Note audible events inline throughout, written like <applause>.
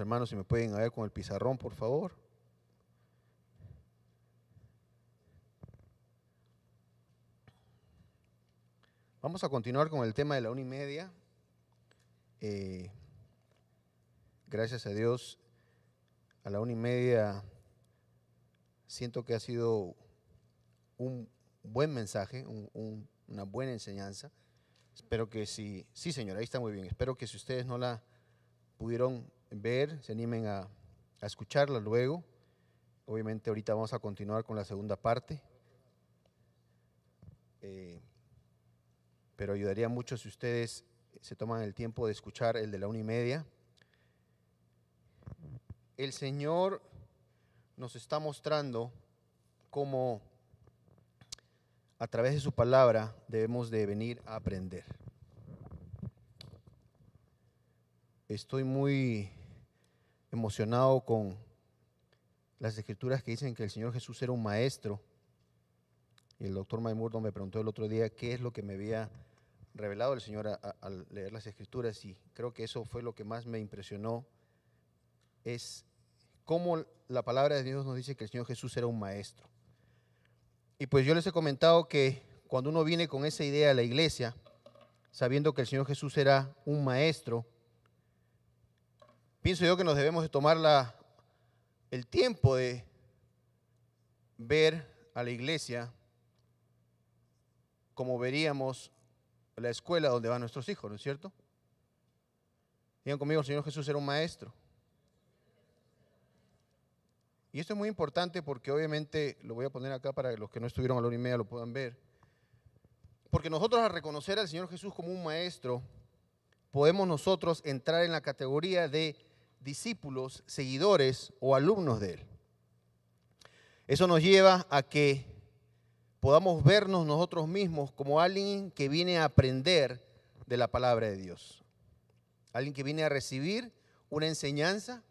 Hermanos, si me pueden ver con el pizarrón, por favor. Vamos a continuar con el tema de la una y media. Eh, gracias a Dios, a la una y media siento que ha sido un buen mensaje, una buena enseñanza. Espero que si, sí señora, ahí está muy bien. Espero que si ustedes no la pudieron ver, se animen a, escucharla luego. Obviamente ahorita vamos a continuar con la segunda parte. Eh, pero ayudaría mucho si ustedes se toman el tiempo de escuchar el de la una y media. El Señor nos está mostrando cómo a través de su palabra debemos de venir a aprender. Estoy muy emocionado con las escrituras que dicen que el Señor Jesús era un maestro. Y el doctor Maimurdo me preguntó el otro día qué es lo que me había revelado el Señor al leer las escrituras y creo que eso fue lo que más me impresionó, es cómo la palabra de Dios nos dice que el Señor Jesús era un maestro. Y pues yo les he comentado que cuando uno viene con esa idea a la iglesia, sabiendo que el Señor Jesús era un maestro, pienso yo que nos debemos de tomar la, el tiempo de ver a la iglesia como veríamos la escuela donde van nuestros hijos, ¿no es cierto? Digan conmigo, el Señor Jesús era un maestro. Y esto es muy importante porque obviamente lo voy a poner acá para que los que no estuvieron a la hora y media lo puedan ver. Porque nosotros al reconocer al Señor Jesús como un maestro, podemos nosotros entrar en la categoría de discípulos, seguidores o alumnos de Él. Eso nos lleva a que podamos vernos nosotros mismos como alguien que viene a aprender de la palabra de Dios. Alguien que viene a recibir una enseñanza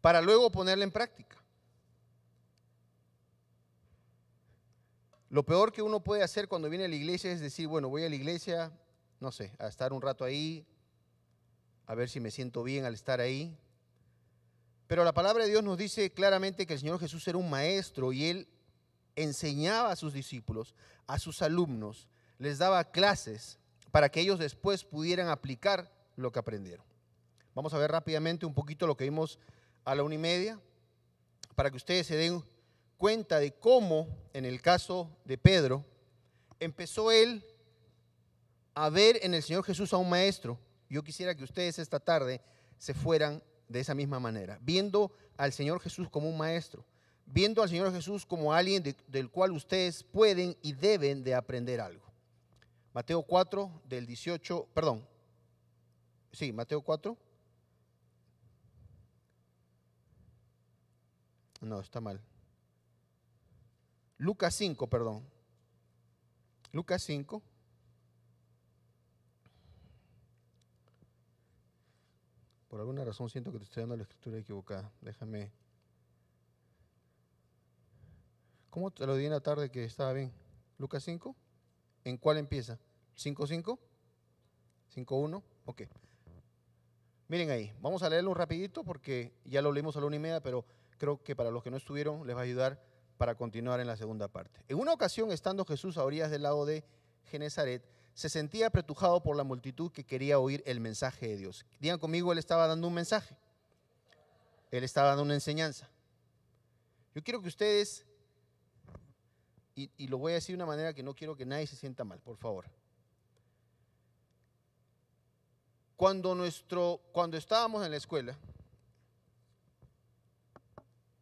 para luego ponerla en práctica. Lo peor que uno puede hacer cuando viene a la iglesia es decir, bueno, voy a la iglesia, no sé, a estar un rato ahí, a ver si me siento bien al estar ahí, pero la palabra de Dios nos dice claramente que el Señor Jesús era un maestro y él enseñaba a sus discípulos, a sus alumnos, les daba clases para que ellos después pudieran aplicar lo que aprendieron. Vamos a ver rápidamente un poquito lo que vimos a la una y media, para que ustedes se den cuenta de cómo, en el caso de Pedro, empezó él a ver en el Señor Jesús a un maestro. Yo quisiera que ustedes esta tarde se fueran de esa misma manera, viendo al Señor Jesús como un maestro, viendo al Señor Jesús como alguien del cual ustedes pueden y deben de aprender algo. Mateo 4 del 18, perdón, sí, Mateo 4. No, está mal. Lucas 5, perdón. Lucas 5. Por alguna razón siento que te estoy dando la escritura equivocada. Déjame. ¿Cómo te lo di en la tarde que estaba bien? Lucas 5. ¿En cuál empieza? ¿5-5? ¿5-1? Ok. Miren ahí, vamos a leerlo un rapidito porque ya lo leímos a la una y media, pero creo que para los que no estuvieron les va a ayudar para continuar en la segunda parte. En una ocasión, estando Jesús a orillas del lago de Genezaret, se sentía apretujado por la multitud que quería oír el mensaje de Dios. Digan conmigo, él estaba dando un mensaje. Él estaba dando una enseñanza. Yo quiero que ustedes, y, lo voy a decir de una manera que no quiero que nadie se sienta mal, por favor. Cuando, nuestro, cuando estábamos en la escuela,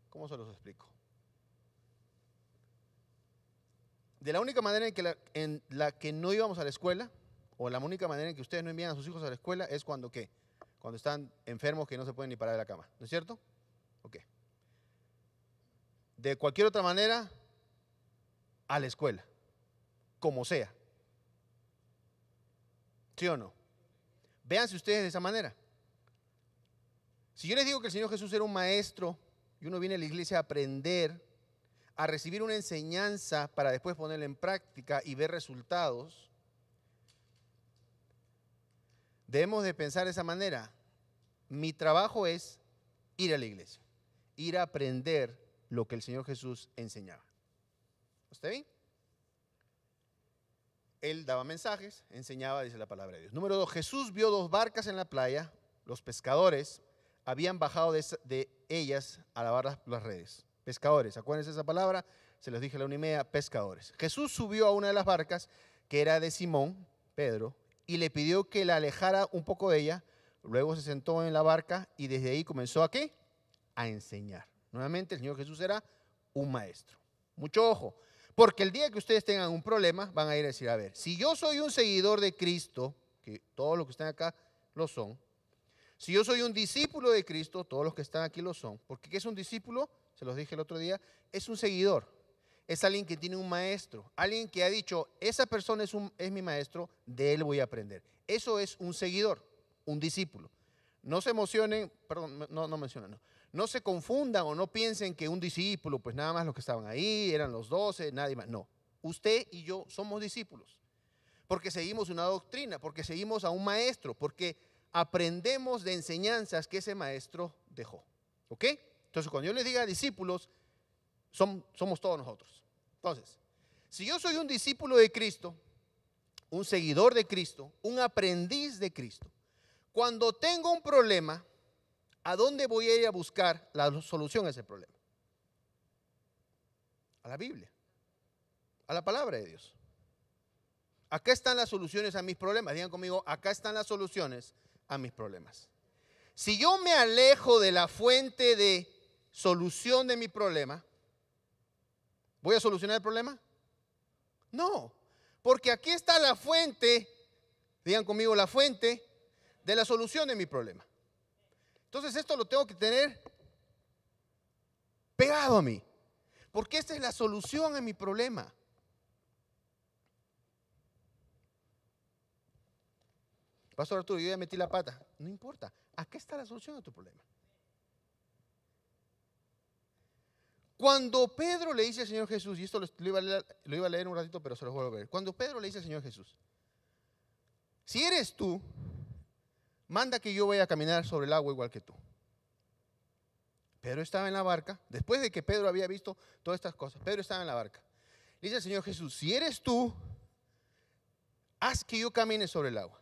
¿cómo se los explico? de la única manera en, que la, en la que no íbamos a la escuela, o la única manera en que ustedes no envían a sus hijos a la escuela, es cuando qué? Cuando están enfermos que no se pueden ni parar de la cama, ¿no es cierto? Ok. De cualquier otra manera, a la escuela, como sea. ¿Sí o no? Véanse ustedes de esa manera. Si yo les digo que el Señor Jesús era un maestro y uno viene a la iglesia a aprender, a recibir una enseñanza para después ponerla en práctica y ver resultados, debemos de pensar de esa manera. Mi trabajo es ir a la iglesia, ir a aprender lo que el Señor Jesús enseñaba. ¿Usted bien? Él daba mensajes, enseñaba, dice la palabra de Dios. Número dos, Jesús vio dos barcas en la playa. Los pescadores habían bajado de, ellas a lavar las redes pescadores. Acuérdense esa palabra, se los dije a la unimea, pescadores. Jesús subió a una de las barcas, que era de Simón, Pedro, y le pidió que la alejara un poco de ella. Luego se sentó en la barca y desde ahí comenzó a qué? A enseñar. Nuevamente, el Señor Jesús era un maestro. Mucho ojo, porque el día que ustedes tengan un problema, van a ir a decir, a ver, si yo soy un seguidor de Cristo, que todos los que están acá lo son, si yo soy un discípulo de Cristo, todos los que están aquí lo son, porque ¿qué es un discípulo? se los dije el otro día, es un seguidor. Es alguien que tiene un maestro, alguien que ha dicho, esa persona es, mi maestro, de él voy a aprender. Eso es un seguidor, un discípulo. No se emocionen, perdón, no, no mencionen, no. No se confundan o no piensen que un discípulo, pues nada más los que estaban ahí, eran los doce, nadie más. No, usted y yo somos discípulos, porque seguimos una doctrina, porque seguimos a un maestro, porque aprendemos de enseñanzas que ese maestro dejó. ¿Ok? Entonces, cuando yo les diga discípulos, son, somos todos nosotros. Entonces, si yo soy un discípulo de Cristo, un seguidor de Cristo, un aprendiz de Cristo, cuando tengo un problema, ¿a dónde voy a ir a buscar la solución a ese problema? A la Biblia, a la palabra de Dios. Acá están las soluciones a mis problemas. Digan conmigo, acá están las soluciones a mis problemas. Si yo me alejo de la fuente de solución de mi problema, ¿voy a solucionar el problema? No, porque aquí está la fuente, digan conmigo la fuente de la solución de mi problema. Entonces esto lo tengo que tener pegado a mí, porque esta es la solución a mi problema. Pastor Arturo, yo ya metí la pata. No importa, qué está la solución a tu problema. Cuando Pedro le dice al Señor Jesús, y esto lo iba, a leer, un ratito, pero se lo vuelvo a ver. Cuando Pedro le dice al Señor Jesús, si eres tú, manda que yo vaya a caminar sobre el agua igual que tú. Pedro estaba en la barca, después de que Pedro había visto todas estas cosas, Pedro estaba en la barca. Le dice al Señor Jesús, si eres tú, haz que yo camine sobre el agua.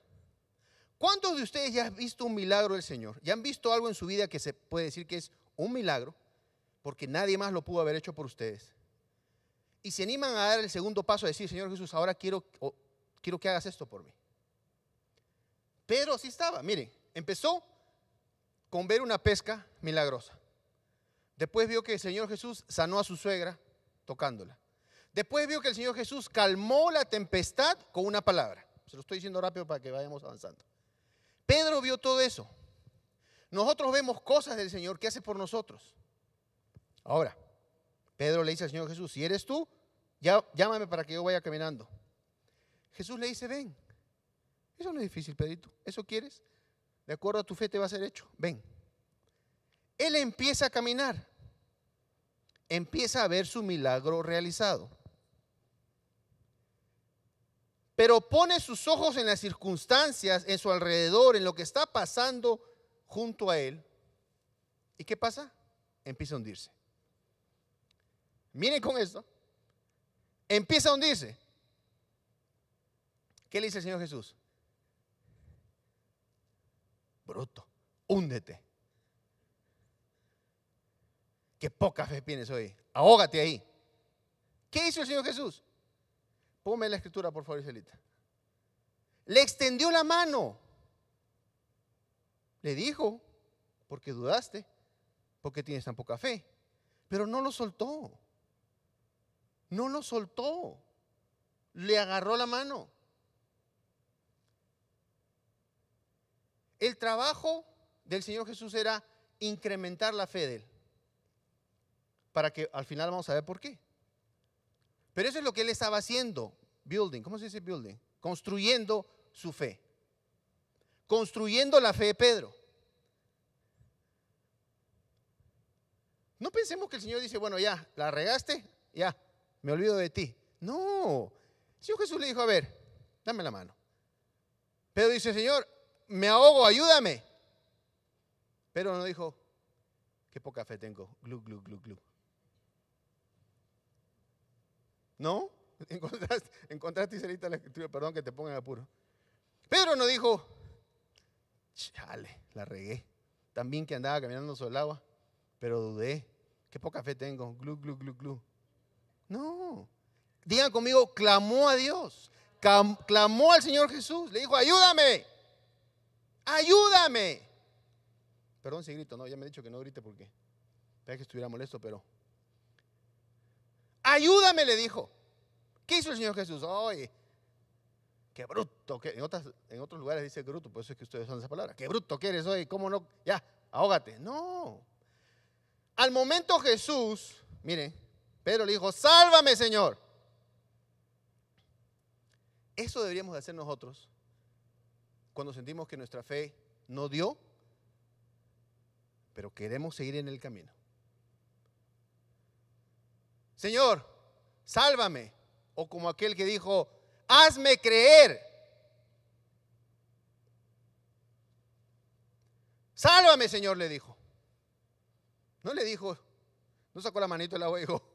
¿Cuántos de ustedes ya han visto un milagro del Señor? ¿Ya han visto algo en su vida que se puede decir que es un milagro? porque nadie más lo pudo haber hecho por ustedes. Y se animan a dar el segundo paso, a decir, Señor Jesús, ahora quiero, quiero que hagas esto por mí. Pedro así estaba, miren, empezó con ver una pesca milagrosa. Después vio que el Señor Jesús sanó a su suegra tocándola. Después vio que el Señor Jesús calmó la tempestad con una palabra. Se lo estoy diciendo rápido para que vayamos avanzando. Pedro vio todo eso. Nosotros vemos cosas del Señor que hace por nosotros. Ahora, Pedro le dice al Señor Jesús, si eres tú, llámame para que yo vaya caminando. Jesús le dice, ven. Eso no es difícil, Pedrito. ¿Eso quieres? De acuerdo a tu fe te va a ser hecho. Ven. Él empieza a caminar. Empieza a ver su milagro realizado. Pero pone sus ojos en las circunstancias, en su alrededor, en lo que está pasando junto a él. ¿Y qué pasa? Empieza a hundirse. Miren con esto. Empieza donde dice ¿Qué le dice el Señor Jesús? Bruto, húndete. Qué poca fe tienes hoy. Ahógate ahí. ¿Qué hizo el Señor Jesús? Póngame la escritura, por favor, Iselita. Le extendió la mano. Le dijo, porque dudaste, porque tienes tan poca fe. Pero no lo soltó. No lo soltó. Le agarró la mano. El trabajo del Señor Jesús era incrementar la fe de él. Para que al final vamos a ver por qué. Pero eso es lo que él estaba haciendo, building, ¿cómo se dice building? Construyendo su fe. Construyendo la fe de Pedro. No pensemos que el Señor dice, bueno, ya, la regaste, ya, me olvido de ti. No, el Señor Jesús le dijo, a ver, dame la mano. Pedro dice, Señor, me ahogo, ayúdame. Pero no dijo, qué poca fe tengo, glu, glu, glu, glu. ¿No? <laughs> Encontraste, encontraste la escritura, perdón que te pongan apuro. Pedro no dijo, chale, la regué. También que andaba caminando sobre el agua, pero dudé, qué poca fe tengo, glu, glu, glu, glu. No. Digan conmigo, clamó a Dios. Clamó al Señor Jesús. Le dijo, ayúdame. Ayúdame. Perdón si grito, no, ya me he dicho que no grite porque Parece que estuviera molesto, pero. Ayúdame, le dijo. ¿Qué hizo el Señor Jesús? Oye, qué bruto. Que... En, otros lugares dice bruto, por eso es que ustedes usan esa palabra. Qué bruto que eres hoy, ¿cómo no? Ya, ahógate. No. Al momento Jesús, mire. Pero le dijo, sálvame Señor. Eso deberíamos de hacer nosotros cuando sentimos que nuestra fe no dio, pero queremos seguir en el camino. Señor, sálvame. O como aquel que dijo, hazme creer. Sálvame, Señor, le dijo. No le dijo, no sacó la manito del agua y dijo,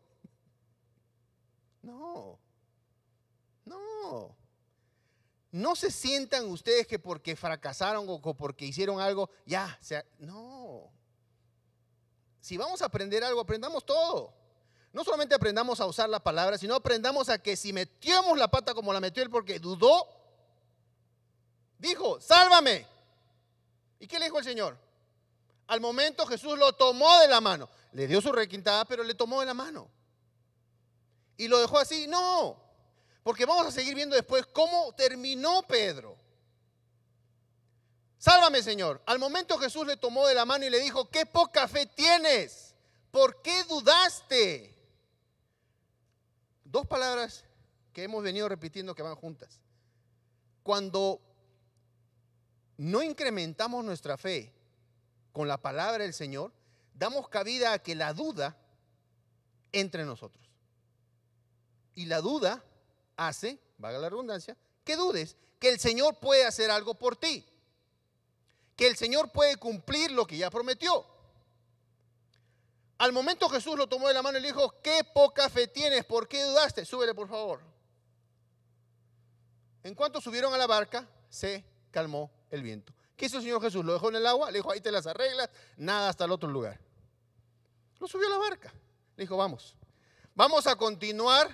no, no. No se sientan ustedes que porque fracasaron o porque hicieron algo, ya, no. Si vamos a aprender algo, aprendamos todo. No solamente aprendamos a usar la palabra, sino aprendamos a que si metíamos la pata como la metió él porque dudó, dijo, sálvame. ¿Y qué le dijo el Señor? Al momento Jesús lo tomó de la mano. Le dio su requintada, pero le tomó de la mano y lo dejó así. No, porque vamos a seguir viendo después cómo terminó Pedro. Sálvame, Señor. Al momento Jesús le tomó de la mano y le dijo, qué poca fe tienes, ¿por qué dudaste? Dos palabras que hemos venido repitiendo que van juntas. Cuando no incrementamos nuestra fe con la palabra del Señor, damos cabida a que la duda entre nosotros. Y la duda hace, vaga la redundancia, que dudes que el Señor puede hacer algo por ti, que el Señor puede cumplir lo que ya prometió. Al momento Jesús lo tomó de la mano y le dijo, qué poca fe tienes, ¿por qué dudaste? Súbele, por favor. En cuanto subieron a la barca, se calmó el viento. ¿Qué hizo el Señor Jesús? Lo dejó en el agua, le dijo, ahí te las arreglas, nada hasta el otro lugar. Lo subió a la barca. Le dijo, vamos, vamos a continuar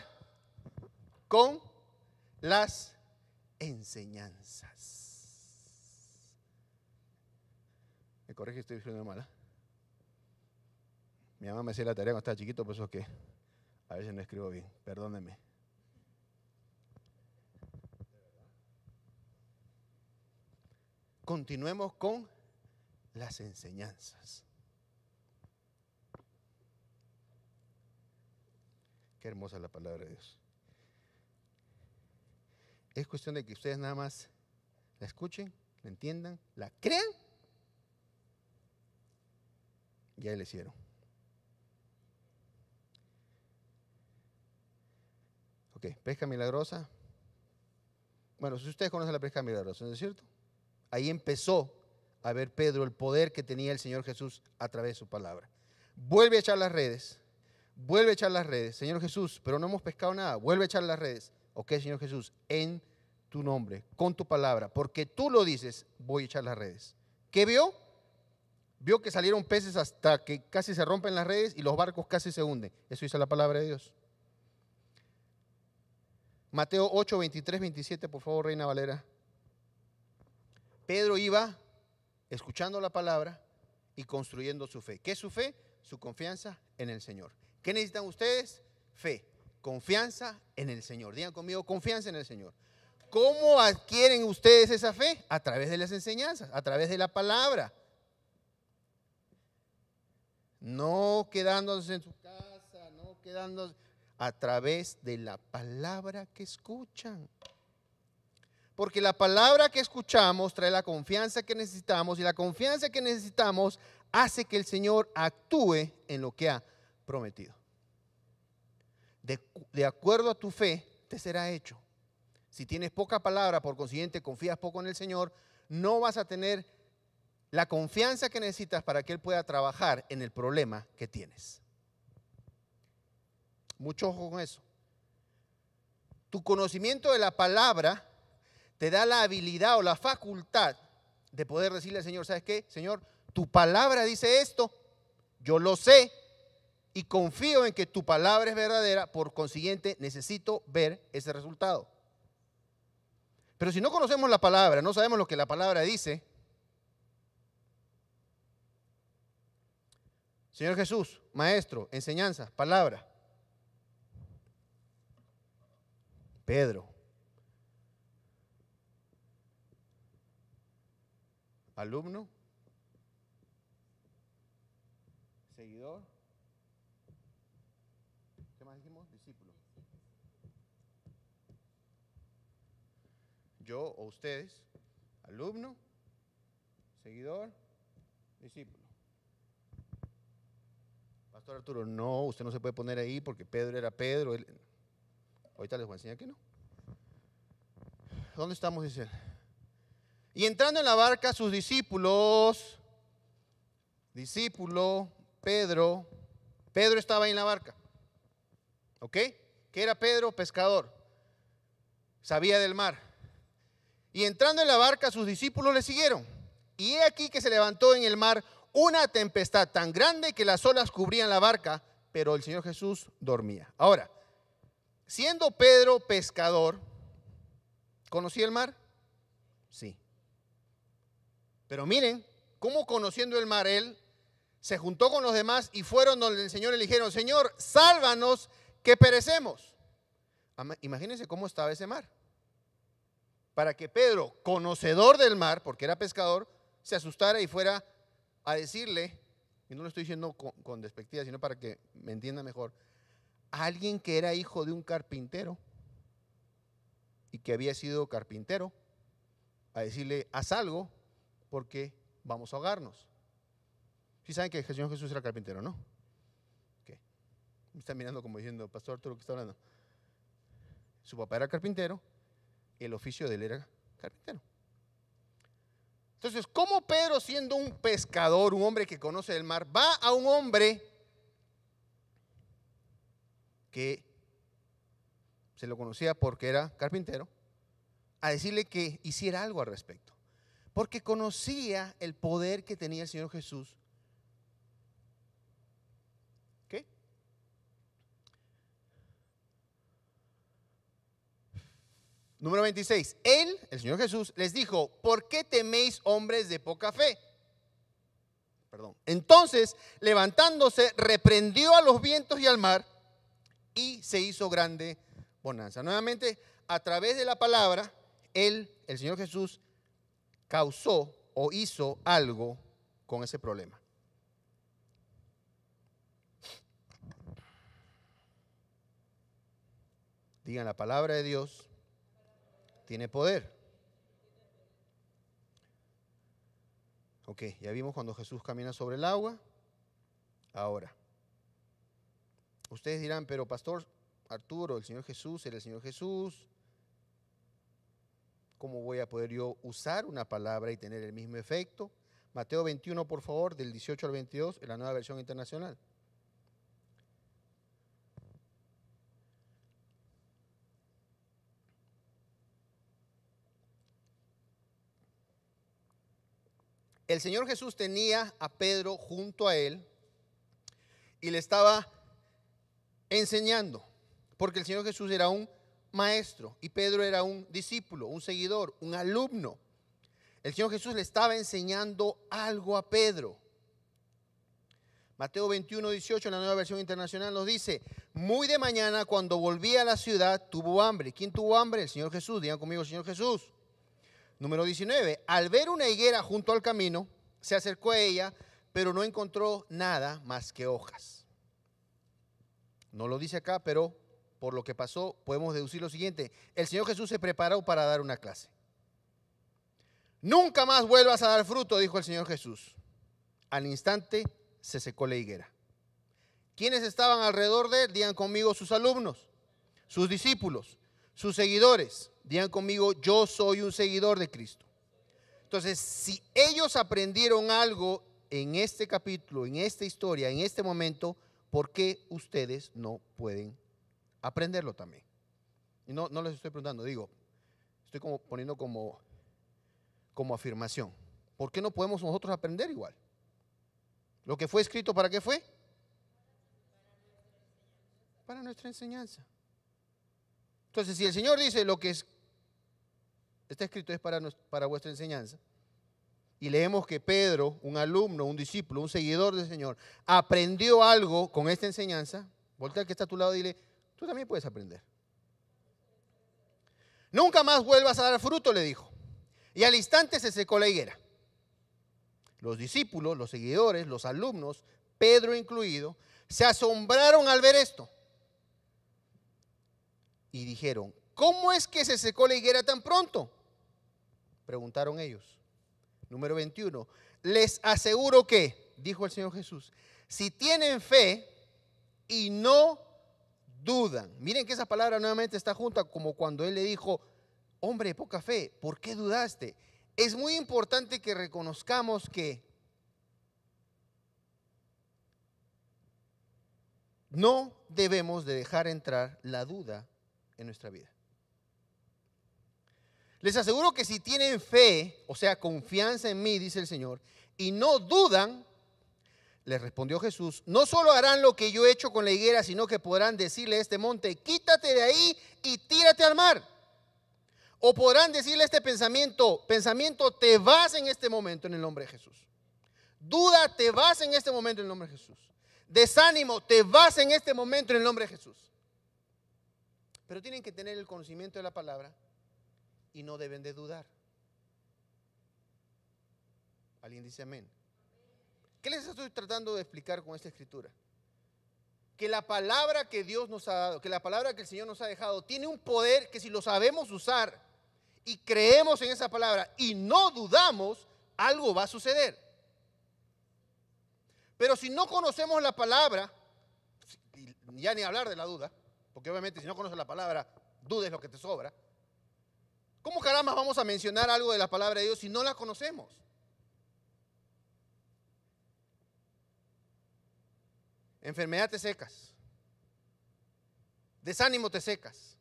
con las enseñanzas. Me corrige, estoy diciendo mala. ¿ah? Mi mamá me hacía la tarea cuando estaba chiquito, por eso es que a veces no escribo bien. Perdónenme. Continuemos con las enseñanzas. Qué hermosa la palabra de Dios. Es cuestión de que ustedes nada más la escuchen, la entiendan, la crean. Y ahí le hicieron. Ok, pesca milagrosa. Bueno, si ustedes conocen la pesca milagrosa, ¿no es cierto? Ahí empezó a ver Pedro el poder que tenía el Señor Jesús a través de su palabra. Vuelve a echar las redes, vuelve a echar las redes, Señor Jesús, pero no hemos pescado nada, vuelve a echar las redes. Ok, Señor Jesús, en tu nombre, con tu palabra, porque tú lo dices, voy a echar las redes. ¿Qué vio? Vio que salieron peces hasta que casi se rompen las redes y los barcos casi se hunden. Eso dice la palabra de Dios. Mateo 8, 23, 27, por favor, Reina Valera. Pedro iba escuchando la palabra y construyendo su fe. ¿Qué es su fe? Su confianza en el Señor. ¿Qué necesitan ustedes? Fe, confianza en el Señor. Digan conmigo, confianza en el Señor. ¿Cómo adquieren ustedes esa fe? A través de las enseñanzas, a través de la palabra. No quedándose en su casa, no quedándose a través de la palabra que escuchan. Porque la palabra que escuchamos trae la confianza que necesitamos y la confianza que necesitamos hace que el Señor actúe en lo que ha prometido. De, acuerdo a tu fe, te será hecho si tienes poca palabra, por consiguiente confías poco en el Señor, no vas a tener la confianza que necesitas para que Él pueda trabajar en el problema que tienes. Mucho ojo con eso. Tu conocimiento de la palabra te da la habilidad o la facultad de poder decirle al Señor, ¿sabes qué? Señor, tu palabra dice esto, yo lo sé y confío en que tu palabra es verdadera, por consiguiente necesito ver ese resultado. Pero si no conocemos la palabra, no sabemos lo que la palabra dice, Señor Jesús, maestro, enseñanza, palabra. Pedro. Alumno. Seguidor. yo o ustedes, alumno, seguidor, discípulo. Pastor Arturo, no, usted no se puede poner ahí porque Pedro era Pedro. Ahorita les voy a enseñar que no. ¿Dónde estamos, dice Y entrando en la barca, sus discípulos, discípulo, Pedro, Pedro estaba ahí en la barca. ¿Ok? ¿Qué era Pedro? Pescador. Sabía del mar. Y entrando en la barca, sus discípulos le siguieron. Y he aquí que se levantó en el mar una tempestad tan grande que las olas cubrían la barca, pero el Señor Jesús dormía. Ahora, siendo Pedro pescador, ¿conocía el mar? Sí. Pero miren, cómo conociendo el mar él, se juntó con los demás y fueron donde el Señor le dijeron, Señor, sálvanos que perecemos. Imagínense cómo estaba ese mar para que Pedro, conocedor del mar, porque era pescador, se asustara y fuera a decirle, y no lo estoy diciendo con, despectiva, sino para que me entienda mejor, a alguien que era hijo de un carpintero y que había sido carpintero, a decirle, haz algo porque vamos a ahogarnos. Si ¿Sí saben que el Señor Jesús era carpintero, ¿no? ¿Qué? Me está mirando como diciendo, Pastor Arturo, ¿qué está hablando? Su papá era carpintero el oficio de él era carpintero. Entonces, ¿cómo Pedro, siendo un pescador, un hombre que conoce el mar, va a un hombre que se lo conocía porque era carpintero, a decirle que hiciera algo al respecto? Porque conocía el poder que tenía el Señor Jesús Número 26. Él, el Señor Jesús, les dijo, ¿por qué teméis hombres de poca fe? Perdón. Entonces, levantándose, reprendió a los vientos y al mar y se hizo grande bonanza. Nuevamente, a través de la palabra, Él, el Señor Jesús, causó o hizo algo con ese problema. Digan la palabra de Dios tiene poder. Ok, ya vimos cuando Jesús camina sobre el agua. Ahora, ustedes dirán, pero pastor Arturo, el Señor Jesús el Señor Jesús. ¿Cómo voy a poder yo usar una palabra y tener el mismo efecto? Mateo 21, por favor, del 18 al 22, en la nueva versión internacional. el Señor Jesús tenía a Pedro junto a él y le estaba enseñando, porque el Señor Jesús era un maestro y Pedro era un discípulo, un seguidor, un alumno. El Señor Jesús le estaba enseñando algo a Pedro. Mateo 21, 18, en la nueva versión internacional nos dice, muy de mañana cuando volví a la ciudad tuvo hambre. ¿Quién tuvo hambre? El Señor Jesús. Digan conmigo, Señor Jesús. Número 19. Al ver una higuera junto al camino, se acercó a ella, pero no encontró nada más que hojas. No lo dice acá, pero por lo que pasó podemos deducir lo siguiente. El Señor Jesús se preparó para dar una clase. Nunca más vuelvas a dar fruto, dijo el Señor Jesús. Al instante se secó la higuera. Quienes estaban alrededor de él? Digan conmigo sus alumnos, sus discípulos, sus seguidores. Digan conmigo, yo soy un seguidor de Cristo. Entonces, si ellos aprendieron algo en este capítulo, en esta historia, en este momento, ¿por qué ustedes no pueden aprenderlo también? Y no, no les estoy preguntando, digo, estoy como poniendo como, como afirmación. ¿Por qué no podemos nosotros aprender igual? Lo que fue escrito, ¿para qué fue? Para nuestra enseñanza. Entonces, si el Señor dice lo que es Está escrito es para, para vuestra enseñanza. Y leemos que Pedro, un alumno, un discípulo, un seguidor del Señor, aprendió algo con esta enseñanza. Voltea que está a tu lado y dile, tú también puedes aprender. Nunca más vuelvas a dar fruto, le dijo. Y al instante se secó la higuera. Los discípulos, los seguidores, los alumnos, Pedro incluido, se asombraron al ver esto. Y dijeron, ¿cómo es que se secó la higuera tan pronto? Preguntaron ellos. Número 21. Les aseguro que, dijo el Señor Jesús, si tienen fe y no dudan. Miren que esa palabra nuevamente está junta como cuando Él le dijo, hombre, poca fe, ¿por qué dudaste? Es muy importante que reconozcamos que no debemos de dejar entrar la duda en nuestra vida. Les aseguro que si tienen fe, o sea, confianza en mí, dice el Señor, y no dudan, le respondió Jesús, no solo harán lo que yo he hecho con la higuera, sino que podrán decirle a este monte, quítate de ahí y tírate al mar. O podrán decirle a este pensamiento, pensamiento, te vas en este momento en el nombre de Jesús. Duda, te vas en este momento en el nombre de Jesús. Desánimo, te vas en este momento en el nombre de Jesús. Pero tienen que tener el conocimiento de la palabra y no deben de dudar. ¿Alguien dice amén? ¿Qué les estoy tratando de explicar con esta escritura? Que la palabra que Dios nos ha dado, que la palabra que el Señor nos ha dejado, tiene un poder que si lo sabemos usar y creemos en esa palabra y no dudamos, algo va a suceder. Pero si no conocemos la palabra, ya ni hablar de la duda, porque obviamente si no conoces la palabra, dudes lo que te sobra. ¿Cómo caramba vamos a mencionar algo de la palabra de Dios si no la conocemos? Enfermedad te secas. Desánimo te secas.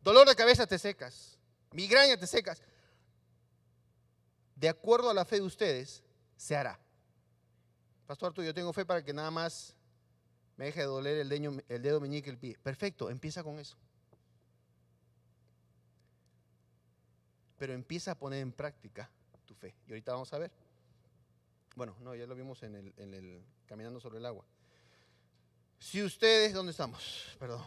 Dolor de cabeza te secas. Migraña te secas. De acuerdo a la fe de ustedes, se hará. Pastor Arturo, yo tengo fe para que nada más me deje de doler el, el dedo meñique el pie. Perfecto, empieza con eso. pero empieza a poner en práctica tu fe. Y ahorita vamos a ver. Bueno, no, ya lo vimos en el, Caminando sobre el agua. Si ustedes, ¿dónde estamos? Perdón.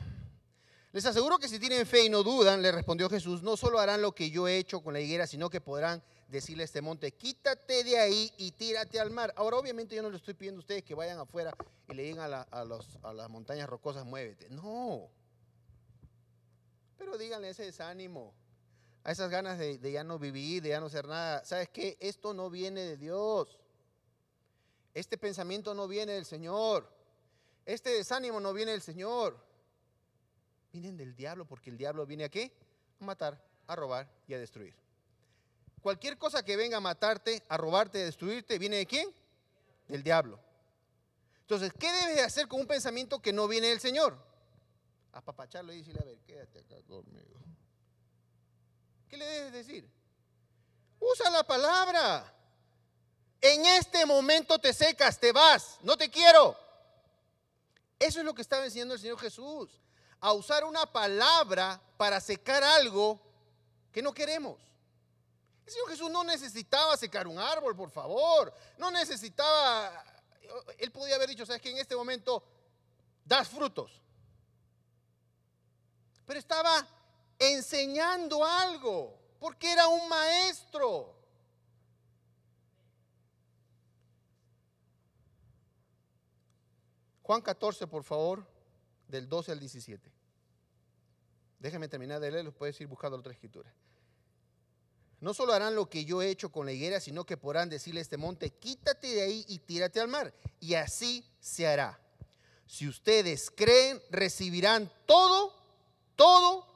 Les aseguro que si tienen fe y no dudan, le respondió Jesús, no solo harán lo que yo he hecho con la higuera, sino que podrán decirle a este monte, quítate de ahí y tírate al mar. Ahora, obviamente yo no le estoy pidiendo a ustedes que vayan afuera y le digan a las montañas rocosas, muévete. No. Pero díganle ese desánimo a esas ganas de, ya no vivir, de ya no hacer nada. ¿Sabes qué? Esto no viene de Dios. Este pensamiento no viene del Señor. Este desánimo no viene del Señor. Vienen del diablo porque el diablo viene a qué? A matar, a robar y a destruir. Cualquier cosa que venga a matarte, a robarte, a destruirte, ¿viene de quién? Del diablo. Entonces, ¿qué debes de hacer con un pensamiento que no viene del Señor? Apapacharlo y decirle, a ver, quédate acá conmigo. ¿Qué le debes decir? Usa la palabra. En este momento te secas, te vas, no te quiero. Eso es lo que estaba enseñando el Señor Jesús. A usar una palabra para secar algo que no queremos. El Señor Jesús no necesitaba secar un árbol, por favor. No necesitaba... Él podía haber dicho, ¿sabes que En este momento das frutos. Pero estaba enseñando algo, porque era un maestro. Juan 14, por favor, del 12 al 17. Déjame terminar de leerlo, puedes ir buscando otra escritura. No solo harán lo que yo he hecho con la higuera, sino que podrán decirle a este monte, quítate de ahí y tírate al mar. Y así se hará. Si ustedes creen, recibirán todo, todo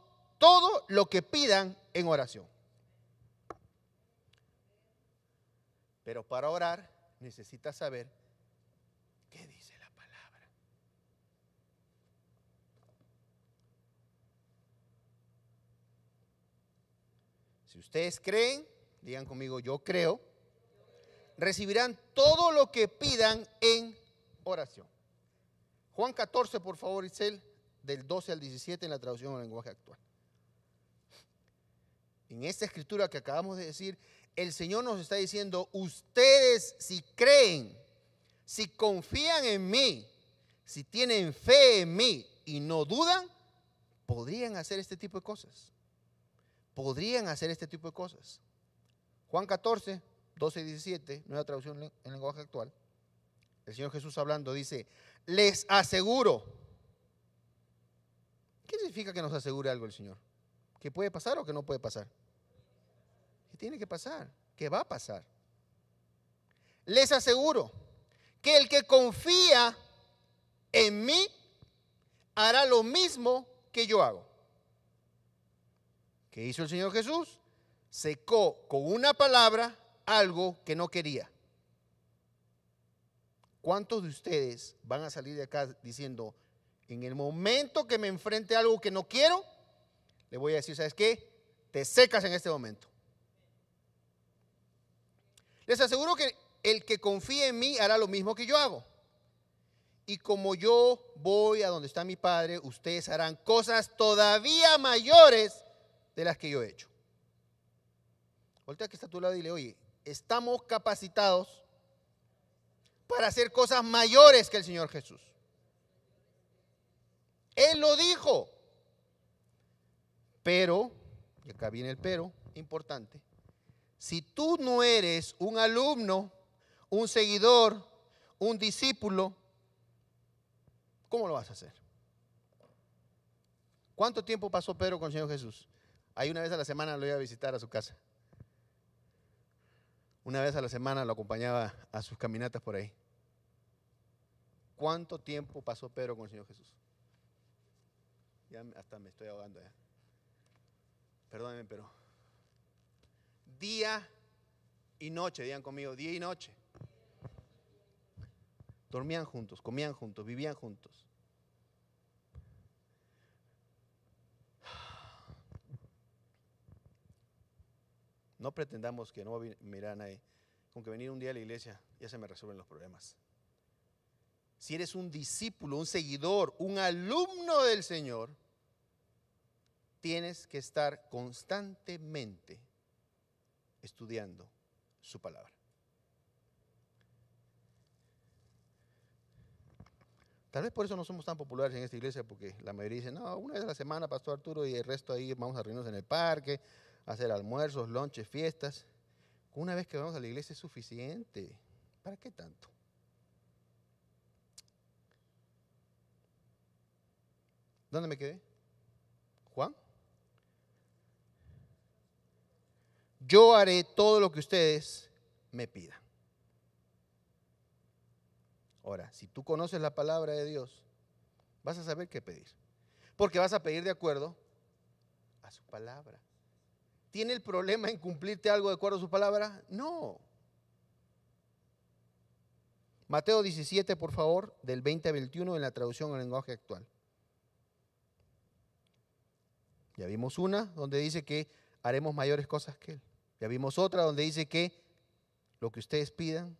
todo lo que pidan en oración. Pero para orar Necesita saber qué dice la palabra. Si ustedes creen, digan conmigo, yo creo, recibirán todo lo que pidan en oración. Juan 14, por favor, Isel, del 12 al 17 en la traducción al lenguaje actual en esta escritura que acabamos de decir, el Señor nos está diciendo, ustedes si creen, si confían en mí, si tienen fe en mí y no dudan, podrían hacer este tipo de cosas. Podrían hacer este tipo de cosas. Juan 14, 12 y 17, nueva traducción en lenguaje actual. El Señor Jesús hablando dice, les aseguro. ¿Qué significa que nos asegure algo el Señor? ¿Que puede pasar o que no puede pasar? tiene que pasar, que va a pasar. Les aseguro que el que confía en mí hará lo mismo que yo hago. ¿Qué hizo el Señor Jesús? Secó con una palabra algo que no quería. ¿Cuántos de ustedes van a salir de acá diciendo, en el momento que me enfrente algo que no quiero, le voy a decir, ¿sabes qué? Te secas en este momento. Les aseguro que el que confíe en mí hará lo mismo que yo hago. Y como yo voy a donde está mi Padre, ustedes harán cosas todavía mayores de las que yo he hecho. Voltea que está a tu lado y dile, oye, estamos capacitados para hacer cosas mayores que el Señor Jesús. Él lo dijo. Pero, y acá viene el pero, importante, si tú no eres un alumno, un seguidor, un discípulo, ¿cómo lo vas a hacer? ¿Cuánto tiempo pasó Pedro con el Señor Jesús? Ahí una vez a la semana lo iba a visitar a su casa. Una vez a la semana lo acompañaba a sus caminatas por ahí. ¿Cuánto tiempo pasó Pedro con el Señor Jesús? Ya hasta me estoy ahogando ya. Perdóname, pero día y noche, digan conmigo, día y noche. Dormían juntos, comían juntos, vivían juntos. No pretendamos que no va a Con que venir un día a la iglesia ya se me resuelven los problemas. Si eres un discípulo, un seguidor, un alumno del Señor, tienes que estar constantemente estudiando su palabra. Tal vez por eso no somos tan populares en esta iglesia, porque la mayoría dice, no, una vez a la semana, Pastor Arturo, y el resto ahí vamos a reunirnos en el parque, hacer almuerzos, lonches, fiestas. Una vez que vamos a la iglesia es suficiente. ¿Para qué tanto? ¿Dónde me quedé? yo haré todo lo que ustedes me pidan. Ahora, si tú conoces la palabra de Dios, vas a saber qué pedir. Porque vas a pedir de acuerdo a su palabra. ¿Tiene el problema en cumplirte algo de acuerdo a su palabra? No. Mateo 17, por favor, del 20 al 21 en la traducción al lenguaje actual. Ya vimos una donde dice que haremos mayores cosas que Él. Ya vimos otra donde dice que lo que ustedes pidan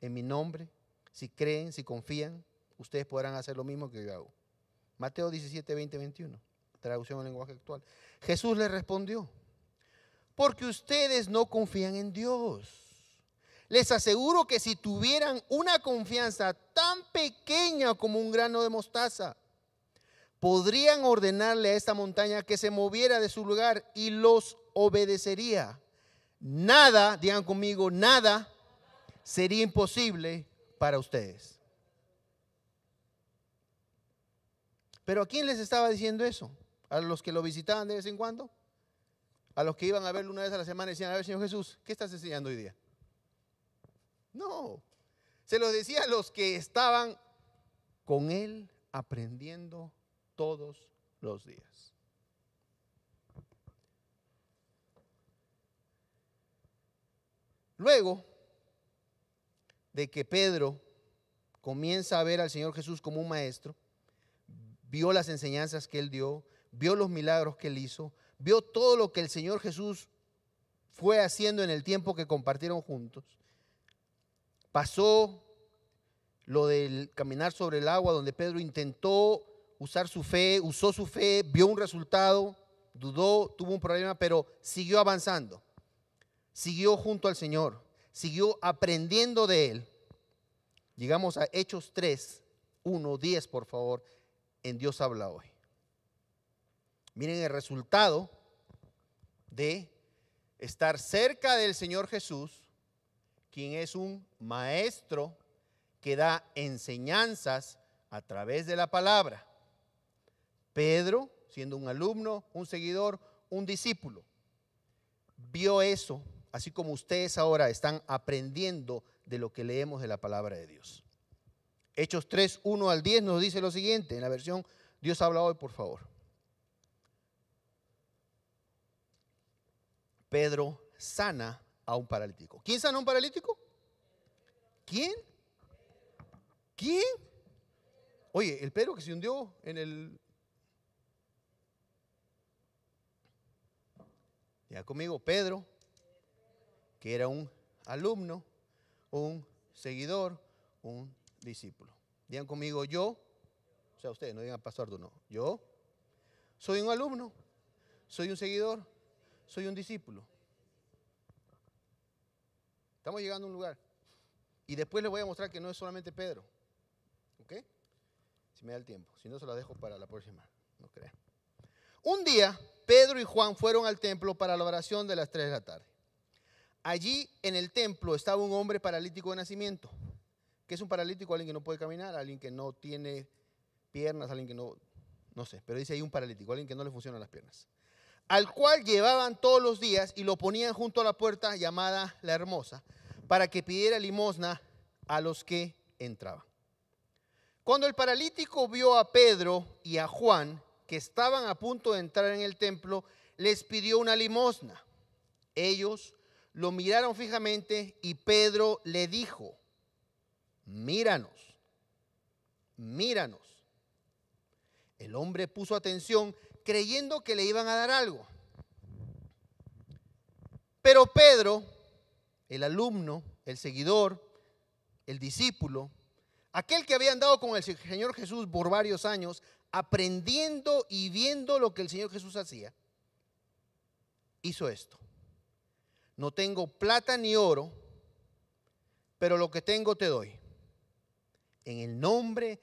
en mi nombre, si creen, si confían, ustedes podrán hacer lo mismo que yo hago. Mateo 17, 20, 21. Traducción al lenguaje actual. Jesús les respondió, porque ustedes no confían en Dios. Les aseguro que si tuvieran una confianza tan pequeña como un grano de mostaza, podrían ordenarle a esta montaña que se moviera de su lugar y los obedecería. Nada, digan conmigo, nada sería imposible para ustedes. Pero ¿a quién les estaba diciendo eso? ¿A los que lo visitaban de vez en cuando? ¿A los que iban a verlo una vez a la semana y decían, a ver, Señor Jesús, ¿qué estás enseñando hoy día? No, se lo decía a los que estaban con Él aprendiendo todos los días. Luego de que Pedro comienza a ver al Señor Jesús como un maestro, vio las enseñanzas que él dio, vio los milagros que él hizo, vio todo lo que el Señor Jesús fue haciendo en el tiempo que compartieron juntos. Pasó lo del caminar sobre el agua, donde Pedro intentó usar su fe, usó su fe, vio un resultado, dudó, tuvo un problema, pero siguió avanzando. Siguió junto al Señor, siguió aprendiendo de Él. Llegamos a Hechos 3, 1, 10, por favor. En Dios habla hoy. Miren el resultado de estar cerca del Señor Jesús, quien es un maestro que da enseñanzas a través de la palabra. Pedro, siendo un alumno, un seguidor, un discípulo, vio eso, así como ustedes ahora están aprendiendo de lo que leemos de la palabra de Dios. Hechos 3, 1 al 10 nos dice lo siguiente, en la versión Dios habla hoy, por favor. Pedro sana a un paralítico. ¿Quién sana a un paralítico? ¿Quién? ¿Quién? Oye, el Pedro que se hundió en el Ya conmigo, Pedro, que era un alumno, un seguidor, un discípulo. Digan conmigo, yo, o sea, ustedes no digan pastor, no, yo soy un alumno, soy un seguidor, soy un discípulo. Estamos llegando a un lugar. Y después les voy a mostrar que no es solamente Pedro. ¿Ok? Si me da el tiempo. Si no, se lo dejo para la próxima. No crean. Un día, Pedro y Juan fueron al templo para la oración de las 3 de la tarde. Allí en el templo estaba un hombre paralítico de nacimiento. que es un paralítico? Alguien que no puede caminar, alguien que no tiene piernas, alguien que no, no sé, pero dice ahí un paralítico, alguien que no le funcionan las piernas. Al cual llevaban todos los días y lo ponían junto a la puerta llamada La Hermosa, para que pidiera limosna a los que entraban. Cuando el paralítico vio a Pedro y a Juan, que estaban a punto de entrar en el templo, les pidió una limosna. Ellos lo miraron fijamente y Pedro le dijo, míranos, míranos. El hombre puso atención creyendo que le iban a dar algo. Pero Pedro, el alumno, el seguidor, el discípulo, aquel que había andado con el Señor Jesús por varios años, aprendiendo y viendo lo que el Señor Jesús hacía, hizo esto. No tengo plata ni oro, pero lo que tengo te doy. En el nombre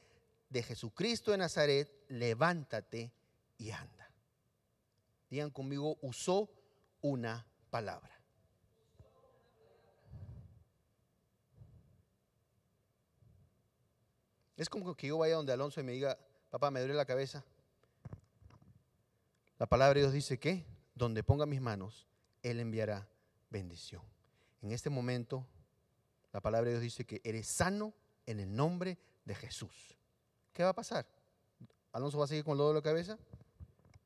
de Jesucristo de Nazaret, levántate y anda. Digan conmigo, usó una palabra. Es como que yo vaya donde Alonso y me diga, papá, me duele la cabeza. La palabra de Dios dice que donde ponga mis manos, Él enviará bendición. En este momento, la palabra de Dios dice que eres sano en el nombre de Jesús. ¿Qué va a pasar? ¿Alonso va a seguir con el dolor de la cabeza?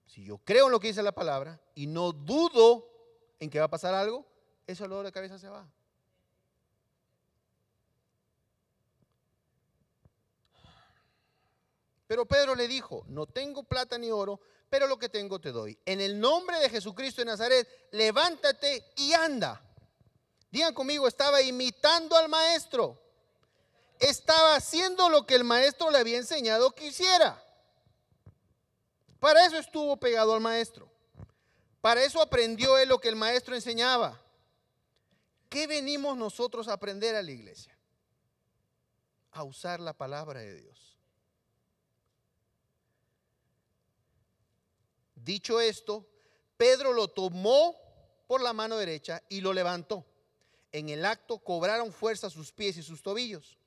Si yo creo en lo que dice la palabra y no dudo en que va a pasar algo, eso dolor de cabeza se va. Pero Pedro le dijo, no tengo plata ni oro, pero lo que tengo te doy. En el nombre de Jesucristo de Nazaret, levántate y anda. Digan conmigo, estaba imitando al maestro. Estaba haciendo lo que el maestro le había enseñado que hiciera. Para eso estuvo pegado al maestro. Para eso aprendió él lo que el maestro enseñaba. ¿Qué venimos nosotros a aprender a la iglesia? A usar la palabra de Dios Dicho esto, Pedro lo tomó por la mano derecha y lo levantó. En el acto cobraron fuerza sus pies y sus tobillos.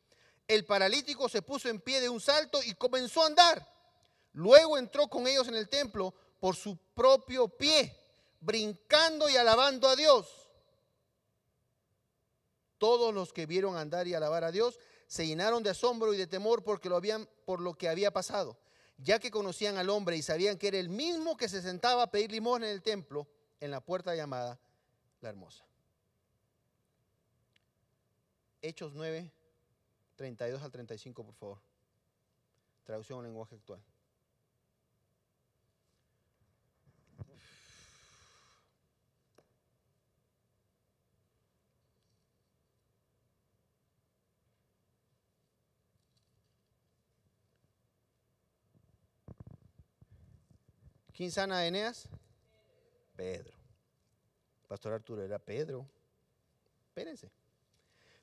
El paralítico se puso en pie de un salto y comenzó a andar. Luego entró con ellos en el templo por su propio pie, brincando y alabando a Dios. Todos los que vieron andar y alabar a Dios se llenaron de asombro y de temor porque lo habían, por lo que había pasado ya que conocían al hombre y sabían que era el mismo que se sentaba a pedir limosna en el templo, en la puerta llamada La Hermosa. Hechos 9, 32 al 35, por favor. Traducción al lenguaje actual. ¿Quién sana a Eneas? Pedro. Pastor Arturo era Pedro. Espérense.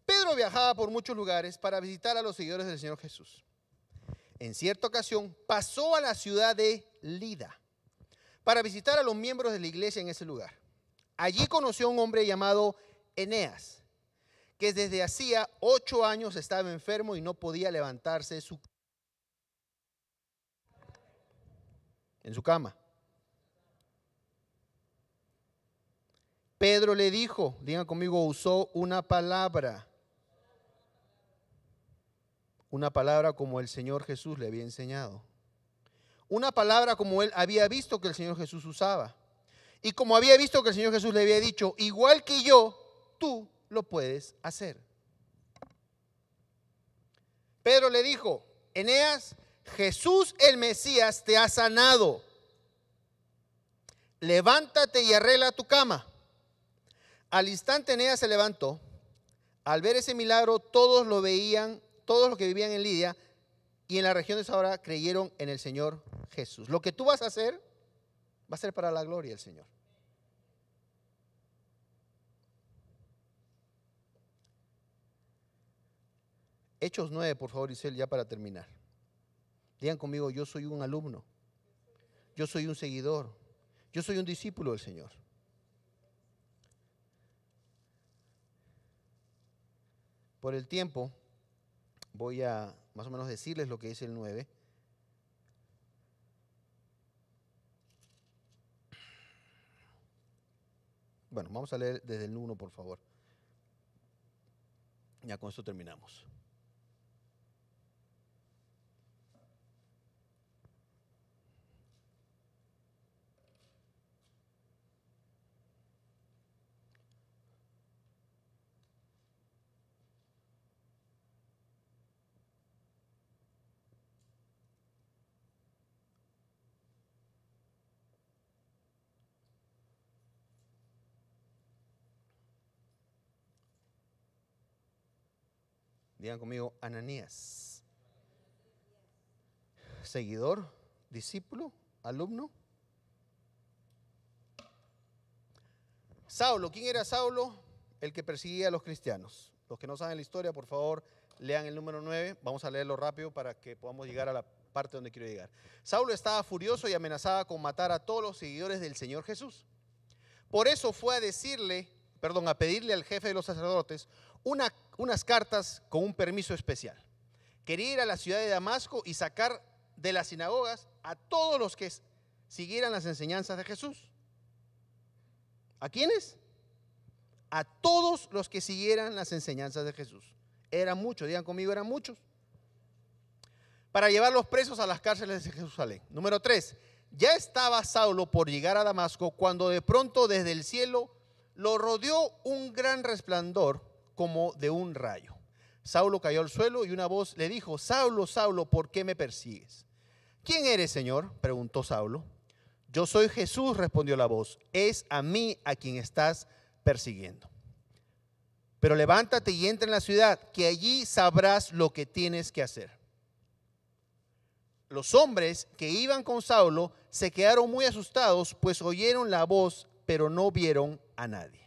Pedro viajaba por muchos lugares para visitar a los seguidores del Señor Jesús. En cierta ocasión pasó a la ciudad de Lida para visitar a los miembros de la iglesia en ese lugar. Allí conoció a un hombre llamado Eneas, que desde hacía ocho años estaba enfermo y no podía levantarse su, en su cama. Pedro le dijo, diga conmigo, usó una palabra. Una palabra como el Señor Jesús le había enseñado. Una palabra como él había visto que el Señor Jesús usaba. Y como había visto que el Señor Jesús le había dicho, igual que yo, tú lo puedes hacer. Pedro le dijo, Eneas, Jesús el Mesías te ha sanado. Levántate y arregla tu cama. Al instante enea se levantó. Al ver ese milagro, todos lo veían, todos los que vivían en Lidia y en la región de Sahara creyeron en el Señor Jesús. Lo que tú vas a hacer va a ser para la gloria del Señor. Hechos 9, por favor, Isel, ya para terminar. Digan conmigo, yo soy un alumno, yo soy un seguidor, yo soy un discípulo del Señor. Por el tiempo, voy a más o menos decirles lo que dice el 9. Bueno, vamos a leer desde el 1, por favor. Ya con esto terminamos. Digan conmigo, Ananías. Seguidor, discípulo, alumno. Saulo, ¿quién era Saulo? El que perseguía a los cristianos. Los que no saben la historia, por favor, lean el número 9. Vamos a leerlo rápido para que podamos llegar a la parte donde quiero llegar. Saulo estaba furioso y amenazaba con matar a todos los seguidores del Señor Jesús. Por eso fue a decirle, perdón, a pedirle al jefe de los sacerdotes unas cartas con un permiso especial. Quería ir a la ciudad de Damasco y sacar de las sinagogas a todos los que siguieran las enseñanzas de Jesús. ¿A quiénes? A todos los que siguieran las enseñanzas de Jesús. Eran muchos, digan conmigo, eran muchos. Para llevar los presos a las cárceles de Jerusalén. Número tres, ya estaba Saulo por llegar a Damasco cuando de pronto desde el cielo lo rodeó un gran resplandor como de un rayo. Saulo cayó al suelo y una voz le dijo, Saulo, Saulo, ¿por qué me persigues? ¿Quién eres, Señor? preguntó Saulo. Yo soy Jesús, respondió la voz. Es a mí a quien estás persiguiendo. Pero levántate y entra en la ciudad, que allí sabrás lo que tienes que hacer. Los hombres que iban con Saulo se quedaron muy asustados, pues oyeron la voz, pero no vieron a nadie.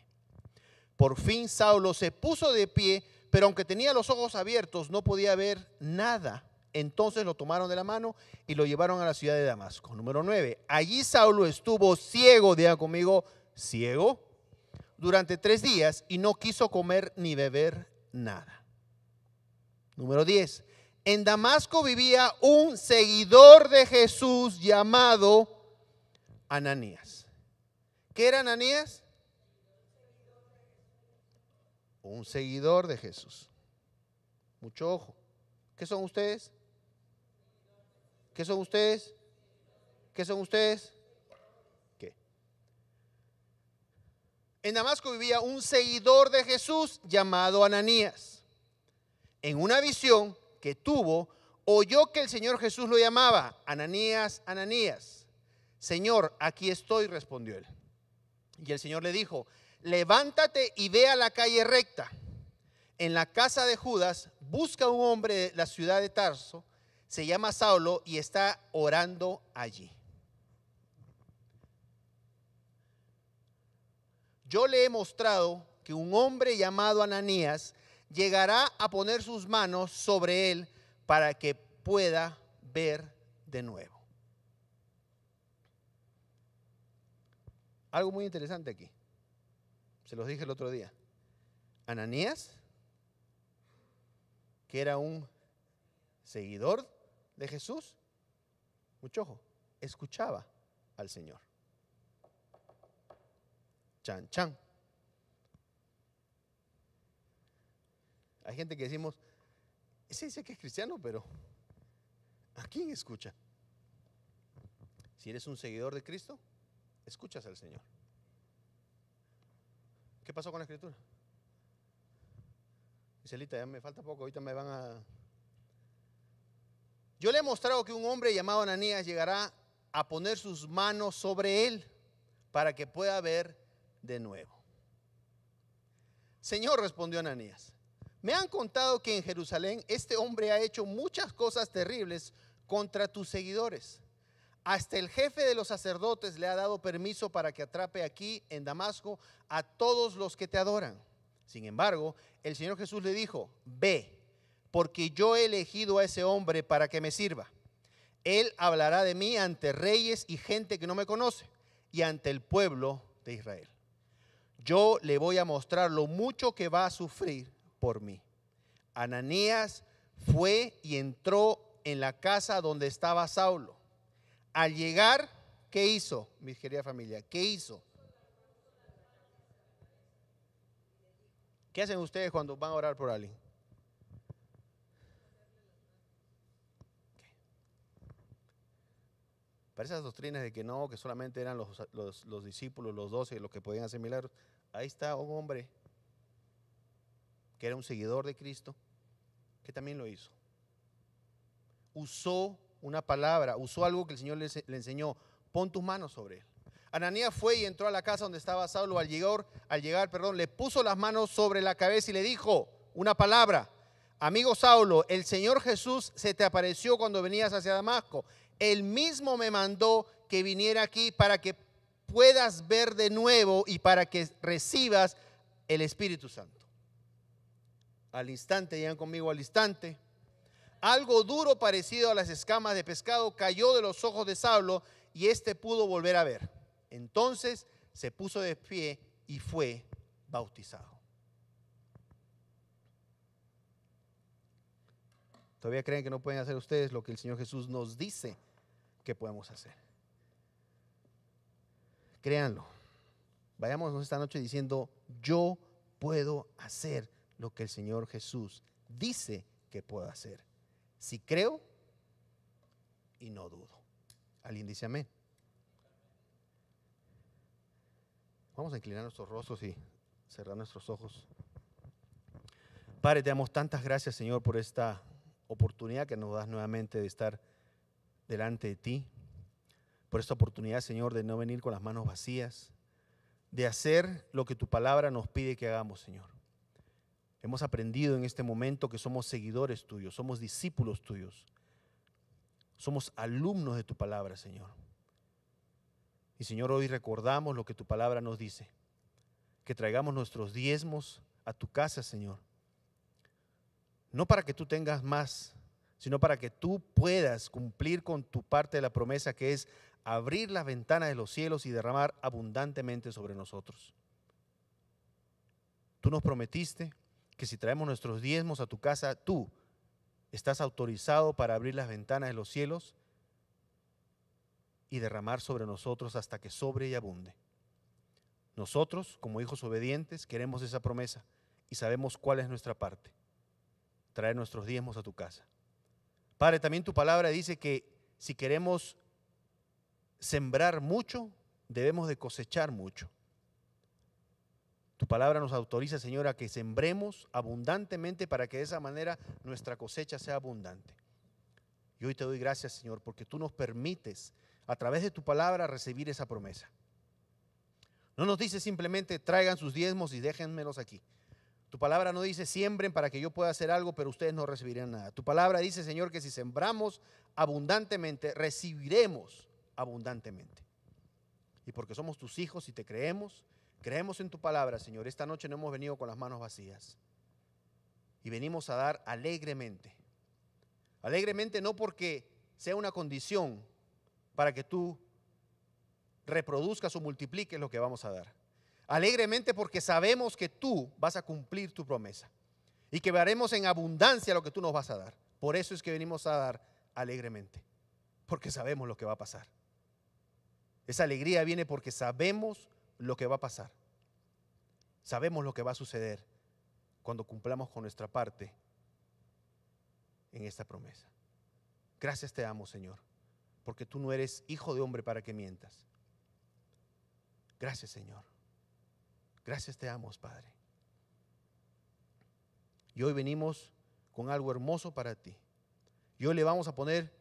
Por fin Saulo se puso de pie, pero aunque tenía los ojos abiertos no podía ver nada. Entonces lo tomaron de la mano y lo llevaron a la ciudad de Damasco. Número 9. Allí Saulo estuvo ciego, diga conmigo, ciego, durante tres días y no quiso comer ni beber nada. Número 10. En Damasco vivía un seguidor de Jesús llamado Ananías. ¿Qué era Ananías? un seguidor de Jesús. Mucho ojo. ¿Qué son ustedes? ¿Qué son ustedes? ¿Qué son ustedes? ¿Qué? En Damasco vivía un seguidor de Jesús llamado Ananías. En una visión que tuvo, oyó que el Señor Jesús lo llamaba, Ananías, Ananías. Señor, aquí estoy, respondió él. Y el Señor le dijo, levántate y ve a la calle recta. En la casa de Judas busca un hombre de la ciudad de Tarso, se llama Saulo y está orando allí. Yo le he mostrado que un hombre llamado Ananías llegará a poner sus manos sobre él para que pueda ver de nuevo. Algo muy interesante aquí. Se los dije el otro día. Ananías, que era un seguidor de Jesús, mucho ojo, escuchaba al Señor. Chan, chan. Hay gente que decimos, sí, dice que es cristiano, pero ¿a quién escucha? Si eres un seguidor de Cristo, escuchas al Señor. ¿Qué pasó con la escritura? ya me falta poco, ahorita me van a... Yo le he mostrado que un hombre llamado Ananías llegará a poner sus manos sobre él para que pueda ver de nuevo. Señor, respondió Ananías, me han contado que en Jerusalén este hombre ha hecho muchas cosas terribles contra tus seguidores. Hasta el jefe de los sacerdotes le ha dado permiso para que atrape aquí en Damasco a todos los que te adoran. Sin embargo, el Señor Jesús le dijo, ve, porque yo he elegido a ese hombre para que me sirva. Él hablará de mí ante reyes y gente que no me conoce y ante el pueblo de Israel. Yo le voy a mostrar lo mucho que va a sufrir por mí. Ananías fue y entró en la casa donde estaba Saulo al llegar, ¿qué hizo, mis queridas familia? ¿Qué hizo? ¿Qué hacen ustedes cuando van a orar por alguien? Para esas doctrinas de que no, que solamente eran los, los discípulos, los doce, los que podían hacer milagros, ahí está un hombre que era un seguidor de Cristo, que también lo hizo. Usó una palabra, usó algo que el Señor le, enseñó. Pon tus manos sobre él. Ananías fue y entró a la casa donde estaba Saulo al llegar, al perdón, le puso las manos sobre la cabeza y le dijo una palabra. Amigo Saulo, el Señor Jesús se te apareció cuando venías hacia Damasco. Él mismo me mandó que viniera aquí para que puedas ver de nuevo y para que recibas el Espíritu Santo. Al instante, digan conmigo al instante, algo duro parecido a las escamas de pescado cayó de los ojos de Saulo y éste pudo volver a ver. Entonces se puso de pie y fue bautizado. ¿Todavía creen que no pueden hacer ustedes lo que el Señor Jesús nos dice que podemos hacer? Créanlo. Vayámonos esta noche diciendo, yo puedo hacer lo que el Señor Jesús dice que puedo hacer si creo y no dudo. ¿Alguien dice amén? Vamos a inclinar nuestros rostros y cerrar nuestros ojos. Padre, te damos tantas gracias, Señor, por esta oportunidad que nos das nuevamente de estar delante de ti, por esta oportunidad, Señor, de no venir con las manos vacías, de hacer lo que tu palabra nos pide que hagamos, Señor. Hemos aprendido en este momento que somos seguidores tuyos, somos discípulos tuyos, somos alumnos de tu palabra, Señor. Y Señor, hoy recordamos lo que tu palabra nos dice, que traigamos nuestros diezmos a tu casa, Señor. No para que tú tengas más, sino para que tú puedas cumplir con tu parte de la promesa que es abrir las ventanas de los cielos y derramar abundantemente sobre nosotros. Tú nos prometiste que si traemos nuestros diezmos a tu casa, tú estás autorizado para abrir las ventanas de los cielos y derramar sobre nosotros hasta que sobre y abunde. Nosotros, como hijos obedientes, queremos esa promesa y sabemos cuál es nuestra parte, traer nuestros diezmos a tu casa. Padre, también tu palabra dice que si queremos sembrar mucho, debemos de cosechar mucho. Tu palabra nos autoriza, Señor, a que sembremos abundantemente para que de esa manera nuestra cosecha sea abundante. Y hoy te doy gracias, Señor, porque tú nos permites a través de tu palabra recibir esa promesa. No nos dice simplemente traigan sus diezmos y déjenmelos aquí. Tu palabra no dice siembren para que yo pueda hacer algo, pero ustedes no recibirán nada. Tu palabra dice, Señor, que si sembramos abundantemente, recibiremos abundantemente. Y porque somos tus hijos y te creemos Creemos en tu palabra, Señor. Esta noche no hemos venido con las manos vacías. Y venimos a dar alegremente. Alegremente no porque sea una condición para que tú reproduzcas o multipliques lo que vamos a dar. Alegremente porque sabemos que tú vas a cumplir tu promesa y que veremos en abundancia lo que tú nos vas a dar. Por eso es que venimos a dar alegremente, porque sabemos lo que va a pasar. Esa alegría viene porque sabemos lo que va a pasar. Sabemos lo que va a suceder cuando cumplamos con nuestra parte en esta promesa. Gracias te amo, Señor, porque tú no eres hijo de hombre para que mientas. Gracias, Señor. Gracias te amo, Padre. Y hoy venimos con algo hermoso para ti. Y hoy le vamos a poner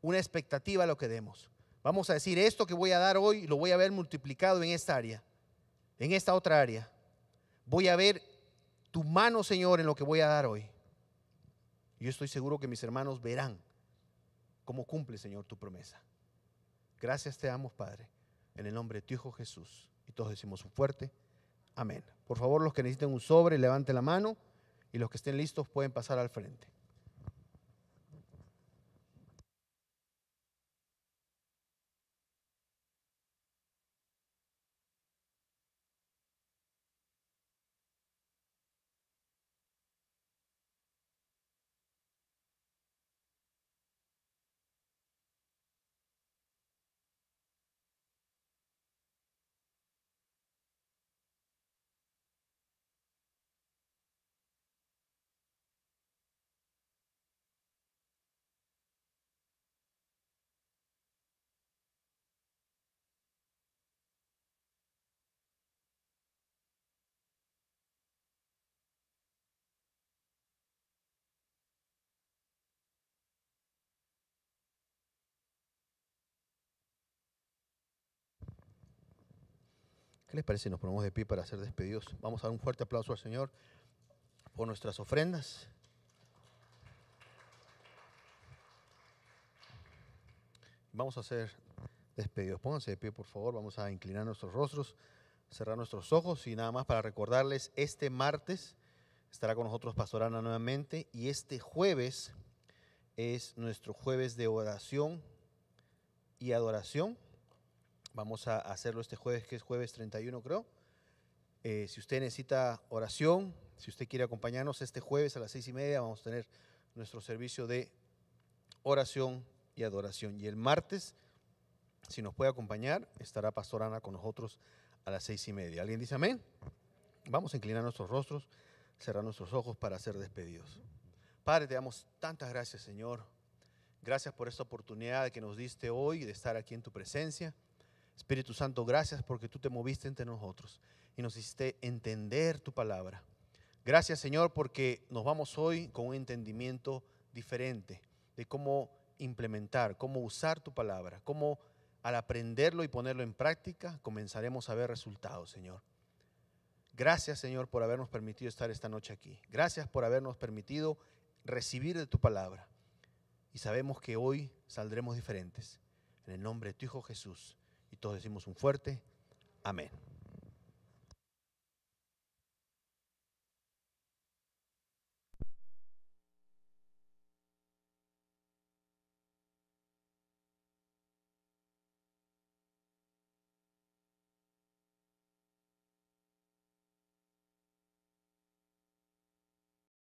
una expectativa a lo que demos. Vamos a decir, esto que voy a dar hoy lo voy a ver multiplicado en esta área, en esta otra área. Voy a ver tu mano, Señor, en lo que voy a dar hoy. Yo estoy seguro que mis hermanos verán cómo cumple, Señor, tu promesa. Gracias te damos, Padre, en el nombre de tu Hijo Jesús. Y todos decimos un fuerte amén. Por favor, los que necesiten un sobre, levanten la mano y los que estén listos pueden pasar al frente. ¿Qué les parece si nos ponemos de pie para hacer despedidos? Vamos a dar un fuerte aplauso al Señor por nuestras ofrendas. Vamos a hacer despedidos. Pónganse de pie, por favor. Vamos a inclinar nuestros rostros, cerrar nuestros ojos y nada más para recordarles, este martes estará con nosotros Pastor Ana nuevamente y este jueves es nuestro jueves de oración y adoración Vamos a hacerlo este jueves, que es jueves 31, creo. Eh, si usted necesita oración, si usted quiere acompañarnos este jueves a las seis y media, vamos a tener nuestro servicio de oración y adoración. Y el martes, si nos puede acompañar, estará Pastor Ana con nosotros a las seis y media. ¿Alguien dice amén? Vamos a inclinar nuestros rostros, cerrar nuestros ojos para ser despedidos. Padre, te damos tantas gracias, Señor. Gracias por esta oportunidad que nos diste hoy de estar aquí en tu presencia. Espíritu Santo, gracias porque tú te moviste entre nosotros y nos hiciste entender tu palabra. Gracias Señor porque nos vamos hoy con un entendimiento diferente de cómo implementar, cómo usar tu palabra, cómo al aprenderlo y ponerlo en práctica comenzaremos a ver resultados, Señor. Gracias Señor por habernos permitido estar esta noche aquí. Gracias por habernos permitido recibir de tu palabra. Y sabemos que hoy saldremos diferentes. En el nombre de tu Hijo Jesús. Y todos decimos un fuerte amén.